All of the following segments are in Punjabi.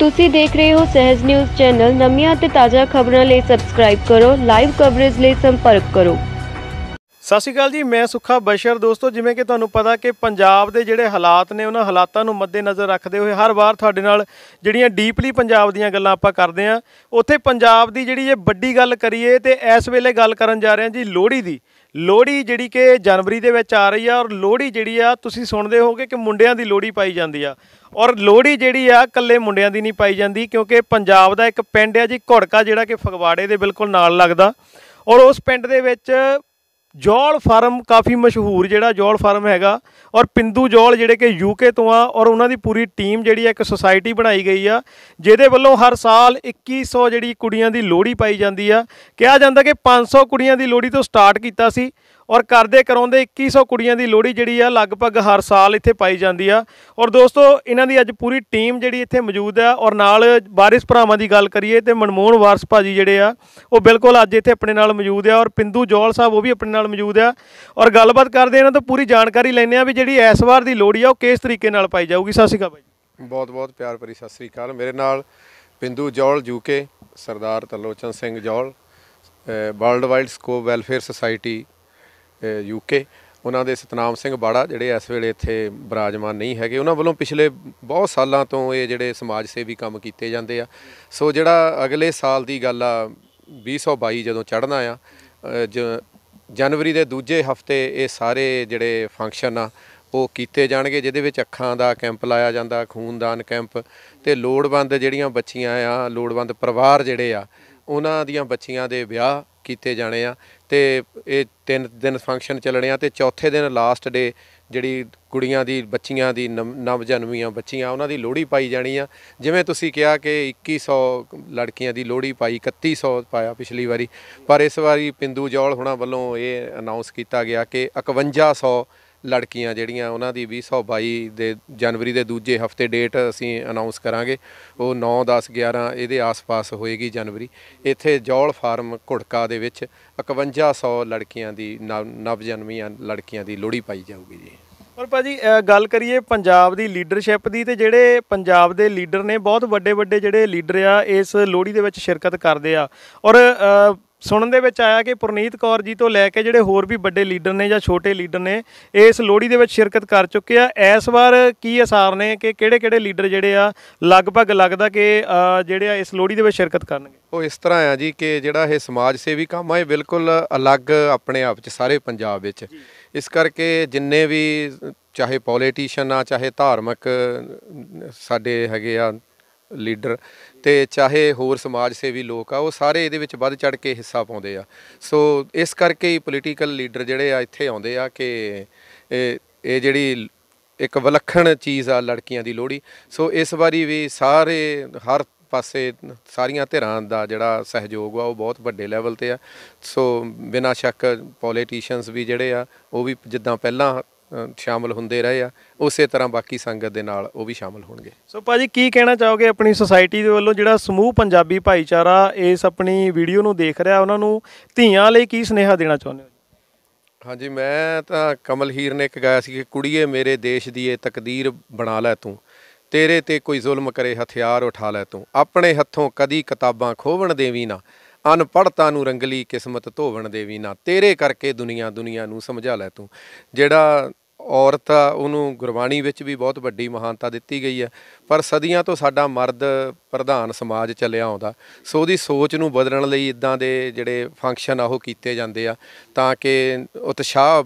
ਤੁਸੀਂ ਦੇਖ ਰਹੇ ਹੋ ਸਹਿਜ ਨਿਊਜ਼ ਚੈਨਲ ਨਮੀਆਂ ਤੇ ਤਾਜ਼ਾ ਖਬਰਾਂ ਲਈ ਸਬਸਕ੍ਰਾਈਬ ਕਰੋ ਲਾਈਵ ਕਵਰੇਜ ਲਈ ਸੰਪਰਕ ਕਰੋ ਸਤਿ ਸ਼੍ਰੀ ਅਕਾਲ ਜੀ ਮੈਂ ਸੁਖਾ ਬਸ਼ਰ ਦੋਸਤੋ ਜਿਵੇਂ ਕਿ ਤੁਹਾਨੂੰ ਪਤਾ ਕਿ ਪੰਜਾਬ ਦੇ ਜਿਹੜੇ ਹਾਲਾਤ ਨੇ ਉਹਨਾਂ ਹਾਲਾਤਾਂ ਨੂੰ ਮੱਦੇਨਜ਼ਰ ਰੱਖਦੇ ਹੋਏ ਹਰ ਵਾਰ ਤੁਹਾਡੇ ਨਾਲ ਜਿਹੜੀਆਂ ਡੀਪਲੀ ਪੰਜਾਬ ਦੀਆਂ ਗੱਲਾਂ ਆਪਾਂ ਕਰਦੇ ਆਂ ਉੱਥੇ ਪੰਜਾਬ ਦੀ ਜਿਹੜੀ ਇਹ ਵੱਡੀ ਗੱਲ ਕਰੀਏ ਤੇ ਇਸ ਵੇਲੇ ਗੱਲ ਕਰਨ ਜਾ ਰਹੇ ਆਂ ਜੀ ਲੋਹੜੀ ਦੀ ਲੋਹੜੀ ਜਿਹੜੀ ਕਿ ਜਨਵਰੀ ਦੇ ਵਿੱਚ ਆ ਰਹੀ ਆ ਔਰ ਲੋਹੜੀ ਜਿਹੜੀ ਆ ਤੁਸੀਂ ਸੁਣਦੇ ਹੋਗੇ ਕਿ ਮੁੰਡਿਆਂ ਦੀ ਲੋਹੜੀ ਪਾਈ ਜਾਂਦੀ ਆ ਔਰ ਲੋਹੜੀ ਜਿਹੜੀ ਆ ਕੱਲੇ ਮੁੰਡਿਆਂ ਦੀ ਨਹੀਂ ਪਾਈ ਜਾਂਦੀ ਕਿਉਂਕਿ ਪੰਜਾਬ ਦਾ ਇੱਕ ਪਿੰਡ ਆ ਜੀ ਘੋੜਕਾ ਜਿਹੜਾ ਕਿ ਫਗਵਾੜੇ ਦੇ ਬਿਲਕੁਲ ਨਾਲ ਲੱਗਦਾ ਔਰ ਉਸ ਪਿੰਡ ਦੇ ਵਿੱਚ ਜੋਲ ਫਾਰਮ ਕਾਫੀ ਮਸ਼ਹੂਰ ਜਿਹੜਾ ਜੋਲ ਫਾਰਮ ਹੈਗਾ ਔਰ ਪਿੰਦੂ ਜੋਲ ਜਿਹੜੇ ਕਿ ਯੂਕੇ ਤੋਂ ਆ ਔਰ ਉਹਨਾਂ ਦੀ ਪੂਰੀ ਟੀਮ ਜਿਹੜੀ ਹੈ ਇੱਕ ਸੁਸਾਇਟੀ ਬਣਾਈ ਗਈ ਆ ਜਿਹਦੇ ਵੱਲੋਂ ਹਰ ਸਾਲ 2100 ਜਿਹੜੀ ਕੁੜੀਆਂ ਦੀ ਲੋਹੜੀ ਪਾਈ ਜਾਂਦੀ ਆ ਕਿਹਾ ਜਾਂਦਾ ਕਿ 500 ਕੁੜੀਆਂ ਦੀ ਲੋਹੜੀ ਤੋਂ ਸਟਾਰਟ ਕੀਤਾ ਸੀ ਔਰ ਕਰਦੇ ਕਰਾਉਂਦੇ 2100 ਕੁੜੀਆਂ ਦੀ ਲੋਹੜੀ ਜਿਹੜੀ ਆ ਲਗਭਗ ਹਰ ਸਾਲ ਇੱਥੇ ਪਾਈ ਜਾਂਦੀ ਆ ਔਰ ਦੋਸਤੋ ਇਹਨਾਂ ਦੀ ਅੱਜ ਪੂਰੀ ਟੀਮ ਜਿਹੜੀ ਇੱਥੇ ਮੌਜੂਦ ਆ ਔਰ ਨਾਲ ਬਾਰਿਸ਼ ਭਰਾਵਾਂ ਦੀ ਗੱਲ ਕਰੀਏ ਤੇ ਮਨਮੋਹਨ ਵਾਰਸ ਭਾਜੀ ਜਿਹੜੇ ਆ ਉਹ ਬਿਲਕੁਲ ਅੱਜ ਇੱਥੇ ਆਪਣੇ ਨਾਲ ਮੌਜੂਦ ਆ ਔਰ ਪਿੰਦੂ ਜੋਲ ਸਾਹਿਬ ਉਹ ਵੀ ਆਪਣੇ ਨਾਲ ਮੌਜੂਦ ਆ ਔਰ ਗੱਲਬਾਤ ਕਰਦੇ ਇਹਨਾਂ ਤੋਂ ਪੂਰੀ ਜਾਣਕਾਰੀ ਲੈਣੇ ਆ ਵੀ ਜਿਹੜੀ ਇਸ ਵਾਰ ਦੀ ਲੋਹੜੀ ਆ ਉਹ ਕਿਸ ਤਰੀਕੇ ਨਾਲ ਪਾਈ ਜਾਊਗੀ ਸਤਿ ਸ਼੍ਰੀ ਅਕਾਲ ਭਾਈ ਬਹੁਤ ਬਹੁਤ ਪਿਆਰ ਭਰੀ ਸਤਿ ਸ੍ਰੀ ਅਕਾਲ ਮੇਰੇ ਨਾਲ ਪਿੰਦੂ ਜੋਲ ਜੂਕੇ ਸਰਦਾਰ Tarlochan Singh Jol world wide scope welfare society UK ਉਹਨਾਂ ਦੇ ਸਤਨਾਮ ਸਿੰਘ ਬਾੜਾ ਜਿਹੜੇ ਇਸ ਵੇਲੇ ਇੱਥੇ ਬਰਾਜਮਾਨ ਨਹੀਂ ਹੈਗੇ ਉਹਨਾਂ ਵੱਲੋਂ ਪਿਛਲੇ ਬਹੁਤ ਸਾਲਾਂ ਤੋਂ ਇਹ ਜਿਹੜੇ ਸਮਾਜ ਸੇਵੀ ਕੰਮ ਕੀਤੇ ਜਾਂਦੇ ਆ ਸੋ ਜਿਹੜਾ ਅਗਲੇ ਸਾਲ ਦੀ ਗੱਲ ਆ 2022 ਜਦੋਂ ਚੜਨਾ ਆ ਜਨਵਰੀ ਦੇ ਦੂਜੇ ਹਫਤੇ ਇਹ ਸਾਰੇ ਜਿਹੜੇ ਫੰਕਸ਼ਨ ਆ ਉਹ ਕੀਤੇ ਜਾਣਗੇ ਜਿਹਦੇ ਵਿੱਚ ਅੱਖਾਂ ਦਾ ਕੈਂਪ ਲਾਇਆ ਜਾਂਦਾ ਖੂਨਦਾਨ ਕੈਂਪ ਤੇ ਲੋੜਵੰਦ ਜਿਹੜੀਆਂ ਬੱਚੀਆਂ ਆ ਲੋੜਵੰਦ ਪਰਿਵਾਰ ਜਿਹੜੇ ਆ ਉਹਨਾਂ ਦੀਆਂ ਬੱਚੀਆਂ ਦੇ ਵਿਆਹ ਕੀਤੇ ਜਾਣੇ ਆ ਤੇ ਇਹ ਤਿੰਨ ਦਿਨ ਫੰਕਸ਼ਨ ਚੱਲਣੇ ਆ ਤੇ ਚੌਥੇ ਦਿਨ ਲਾਸਟ ਡੇ ਜਿਹੜੀ ਕੁੜੀਆਂ ਦੀ ਬੱਚੀਆਂ ਦੀ ਨਵ ਜਨਮੀਆਂ ਬੱਚੀਆਂ ਉਹਨਾਂ ਦੀ ਲੋਹੜੀ ਪਾਈ ਜਾਣੀ ਆ ਜਿਵੇਂ ਤੁਸੀਂ ਕਿਹਾ ਕਿ 2100 ਲੜਕੀਆਂ ਦੀ ਲੋਹੜੀ ਪਾਈ 3100 ਪਾਇਆ ਪਿਛਲੀ ਵਾਰੀ ਪਰ ਇਸ ਵਾਰੀ ਪਿੰਦੂ ਜੌਲ ਹੁਣਾ ਵੱਲੋਂ ਇਹ ਅਨਾਉਂਸ ਕੀਤਾ ਗਿਆ ਕਿ 5100 ਲੜਕੀਆਂ ਜਿਹੜੀਆਂ ਉਹਨਾਂ ਦੀ 2022 ਦੇ ਜਨਵਰੀ ਦੇ ਦੂਜੇ ਹਫਤੇ ਡੇਟ ਅਸੀਂ ਅਨਾਉਂਸ ਕਰਾਂਗੇ ਉਹ 9 10 11 ਇਹਦੇ ਆਸ-ਪਾਸ ਹੋਏਗੀ ਜਨਵਰੀ ਇੱਥੇ ਜੌਲ ਫਾਰਮ ਘੁੜਕਾ ਦੇ ਵਿੱਚ 5100 ਲੜਕੀਆਂ ਦੀ ਨਵਜਨਮੀਆਂ ਲੜਕੀਆਂ ਦੀ ਲੋੜੀ ਪਾਈ ਜਾਊਗੀ ਜੀ ਪਰ ਭਾਜੀ ਗੱਲ ਕਰੀਏ ਪੰਜਾਬ ਦੀ ਲੀਡਰਸ਼ਿਪ ਦੀ ਤੇ ਜਿਹੜੇ ਪੰਜਾਬ ਦੇ ਲੀਡਰ ਨੇ ਬਹੁਤ ਵੱਡੇ ਵੱਡੇ ਜਿਹੜੇ ਲੀਡਰ ਆ ਇਸ ਲੋੜੀ ਦੇ ਵਿੱਚ ਸ਼ਿਰਕਤ ਕਰਦੇ ਆ ਔਰ ਸੁਣਨ ਦੇ ਵਿੱਚ ਆਇਆ ਕਿ ਪੁਰਨੀਤ ਕੌਰ ਜੀ ਤੋਂ ਲੈ ਕੇ ਜਿਹੜੇ ਹੋਰ ਵੀ ਵੱਡੇ ਲੀਡਰ ਨੇ ਜਾਂ ਛੋਟੇ ਲੀਡਰ ਨੇ ਇਸ ਲੋੜੀ ਦੇ ਵਿੱਚ ਸ਼ਿਰਕਤ ਕਰ ਚੁੱਕੇ ਆ ਇਸ ਵਾਰ ਕੀ ਅਸਾਰ ਨੇ ਕਿ ਕਿਹੜੇ-ਕਿਹੜੇ ਲੀਡਰ ਜਿਹੜੇ ਆ ਲਗਭਗ ਲੱਗਦਾ ਕਿ ਜਿਹੜੇ ਆ ਇਸ ਲੋੜੀ ਦੇ ਵਿੱਚ ਸ਼ਿਰਕਤ ਕਰਨਗੇ ਉਹ ਇਸ ਤਰ੍ਹਾਂ ਆ ਜੀ ਕਿ ਜਿਹੜਾ ਇਹ ਸਮਾਜ ਸੇਵੀ ਕੰਮ ਆ ਇਹ ਬਿਲਕੁਲ ਅਲੱਗ ਆਪਣੇ ਆਪ 'ਚ ਸਾਰੇ ਪੰਜਾਬ ਵਿੱਚ ਇਸ ਕਰਕੇ ਜਿੰਨੇ ਵੀ ਚਾਹੇ ਪੋਲੀਟੀਸ਼ੀਅਨ ਆ ਚਾਹੇ ਧਾਰਮਿਕ ਸਾਡੇ ਹੈਗੇ ਆ ਲੀਡਰ ਤੇ ਚਾਹੇ ਹੋਰ ਸਮਾਜ ਸੇਵੀ ਲੋਕ ਆ ਉਹ ਸਾਰੇ ਇਹਦੇ ਵਿੱਚ ਵੱਧ ਚੜ ਕੇ ਹਿੱਸਾ ਪਾਉਂਦੇ ਆ ਸੋ ਇਸ ਕਰਕੇ ਹੀ ਪੋਲੀਟੀਕਲ ਲੀਡਰ ਜਿਹੜੇ ਆ ਇੱਥੇ ਆਉਂਦੇ ਆ ਕਿ ਇਹ ਇਹ ਜਿਹੜੀ ਇੱਕ ਵਿਲੱਖਣ ਚੀਜ਼ ਆ ਲੜਕੀਆਂ ਦੀ ਲੋੜੀ ਸੋ ਇਸ ਵਾਰੀ ਵੀ ਸਾਰੇ ਹਰ ਪਾਸੇ ਸਾਰੀਆਂ ਧਿਰਾਂ ਦਾ ਜਿਹੜਾ ਸਹਿਯੋਗ ਆ ਉਹ ਬਹੁਤ ਵੱਡੇ ਲੈਵਲ ਤੇ ਆ ਸੋ ਬਿਨਾਂ ਸ਼ੱਕ ਪੋਲੀਟੀਸ਼ੀਅਨਸ ਵੀ ਜਿਹੜੇ ਆ ਉਹ ਵੀ ਜਿੱਦਾਂ ਪਹਿਲਾਂ ਸ਼ਾਮਲ ਹੁੰਦੇ ਰਹੇ ਆ ਉਸੇ ਤਰ੍ਹਾਂ ਬਾਕੀ ਸੰਗਤ ਦੇ ਨਾਲ ਉਹ ਵੀ ਸ਼ਾਮਲ ਹੋਣਗੇ ਸੋ ਭਾਜੀ ਕੀ ਕਹਿਣਾ ਚਾਹੋਗੇ ਆਪਣੀ ਸੁਸਾਇਟੀ ਦੇ ਵੱਲੋਂ ਜਿਹੜਾ ਸਮੂਹ ਪੰਜਾਬੀ ਭਾਈਚਾਰਾ ਇਸ ਆਪਣੀ ਵੀਡੀਓ ਨੂੰ ਦੇਖ ਰਿਹਾ ਉਹਨਾਂ ਨੂੰ ਧੀਆਂ ਲਈ ਕੀ ਸਨੇਹਾ ਦੇਣਾ ਚਾਹੁੰਦੇ ਹੋ ਹਾਂਜੀ ਮੈਂ ਤਾਂ ਕਮਲ ਹੀਰ ਨੇ ਇੱਕ ਗਾਇਆ ਸੀ ਕਿ ਕੁੜੀਏ ਮੇਰੇ ਦੇਸ਼ ਦੀ ਇਹ ਤਕਦੀਰ ਬਣਾ ਲੈ ਤੂੰ ਤੇਰੇ ਤੇ ਕੋਈ ਜ਼ੁਲਮ ਕਰੇ ਹਥਿਆਰ ਉਠਾ ਲੈ ਤੂੰ ਆਪਣੇ ਹੱਥੋਂ ਕਦੀ ਕਿਤਾਬਾਂ ਖੋਵਣ ਦੇਵੀ ਨਾ ਅਨਪੜਤਾ ਨੂੰ ਰੰਗਲੀ ਕਿਸਮਤ ਧੋਵਣ ਦੇਵੀ ਨਾ ਤੇਰੇ ਕਰਕੇ ਦੁਨੀਆ ਦੁਨੀਆ ਨੂੰ ਸਮਝਾ ਲੈ ਤੂੰ ਜਿਹੜਾ ਔਰਤ ਉਹਨੂੰ ਗੁਰਬਾਣੀ ਵਿੱਚ ਵੀ ਬਹੁਤ ਵੱਡੀ ਮਹਾਨਤਾ ਦਿੱਤੀ ਗਈ ਹੈ ਪਰ ਸਦੀਆਂ ਤੋਂ ਸਾਡਾ ਮਰਦ ਪ੍ਰਧਾਨ ਸਮਾਜ ਚੱਲਿਆ ਆਉਂਦਾ ਸੋ ਉਹਦੀ ਸੋਚ ਨੂੰ ਬਦਲਣ ਲਈ ਇਦਾਂ ਦੇ ਜਿਹੜੇ ਫੰਕਸ਼ਨ ਆ ਉਹ ਕੀਤੇ ਜਾਂਦੇ ਆ ਤਾਂ ਕਿ ਉਤਸ਼ਾਹ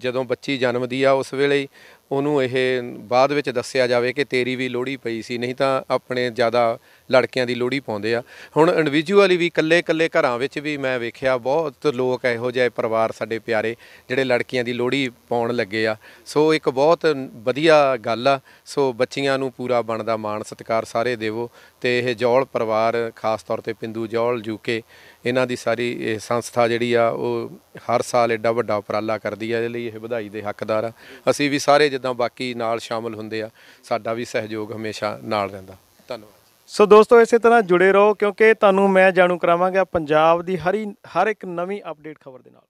ਜਦੋਂ ਬੱਚੀ ਜਨਮਦੀ ਆ ਉਸ ਵੇਲੇ ਉਹਨੂੰ ਇਹ ਬਾਅਦ ਵਿੱਚ ਦੱਸਿਆ ਜਾਵੇ ਕਿ ਤੇਰੀ ਵੀ ਲੋੜੀ ਪਈ ਸੀ ਨਹੀਂ ਤਾਂ ਆਪਣੇ ਜ਼ਿਆਦਾ ਲੜਕਿਆਂ ਦੀ ਲੋੜੀ ਪਾਉਂਦੇ ਆ ਹੁਣ ਇੰਡੀਵਿਜੂਅਲੀ ਵੀ ਕੱਲੇ-ਕੱਲੇ ਘਰਾਂ ਵਿੱਚ ਵੀ ਮੈਂ ਵੇਖਿਆ ਬਹੁਤ ਲੋਕ ਇਹੋ ਜਿਹੇ ਪਰਿਵਾਰ ਸਾਡੇ ਪਿਆਰੇ ਜਿਹੜੇ ਲੜਕੀਆਂ ਦੀ ਲੋੜੀ ਪਾਉਣ ਲੱਗੇ ਆ ਸੋ ਇੱਕ ਬਹੁਤ ਵਧੀਆ ਗੱਲ ਆ ਸੋ ਬੱਚੀਆਂ ਨੂੰ ਪੂਰਾ ਬਣਦਾ ਮਾਣ ਸਤਿਕਾਰ ਸਾਰੇ ਦੇਵੋ ਤੇ ਇਹ ਜੌਲ ਪਰਿਵਾਰ ਖਾਸ ਤੌਰ ਤੇ ਪਿੰਦੂ ਜੌਲ ਜੂਕੇ ਇਹਨਾਂ ਦੀ ਸਾਰੀ ਇਹ ਸੰਸਥਾ ਜਿਹੜੀ ਆ ਉਹ ਹਰ ਸਾਲ ਐਡਾ ਵੱਡਾ ਉਪਰਾਲਾ ਕਰਦੀ ਆ ਇਹਦੇ ਲਈ ਇਹ ਵਧਾਈ ਦੇ ਹੱਕਦਾਰ ਆ ਅਸੀਂ ਵੀ ਸਾਰੇ ਜਿੱਦਾਂ ਬਾਕੀ ਨਾਲ ਸ਼ਾਮਲ ਹੁੰਦੇ ਆ ਸਾਡਾ ਵੀ ਸਹਿਯੋਗ ਹਮੇਸ਼ਾ ਨਾਲ ਰਹਿੰਦਾ ਧੰਨਵਾਦ ਸੋ ਦੋਸਤੋ ਇਸੇ ਤਰ੍ਹਾਂ ਜੁੜੇ ਰਹੋ ਕਿਉਂਕਿ ਤੁਹਾਨੂੰ ਮੈਂ ਜਾਣੂ ਕਰਾਵਾਂਗਾ ਪੰਜਾਬ ਦੀ ਹਰੀ ਹਰ ਇੱਕ ਨਵੀਂ ਅਪਡੇਟ ਖਬਰ ਦੇ ਨਾਲ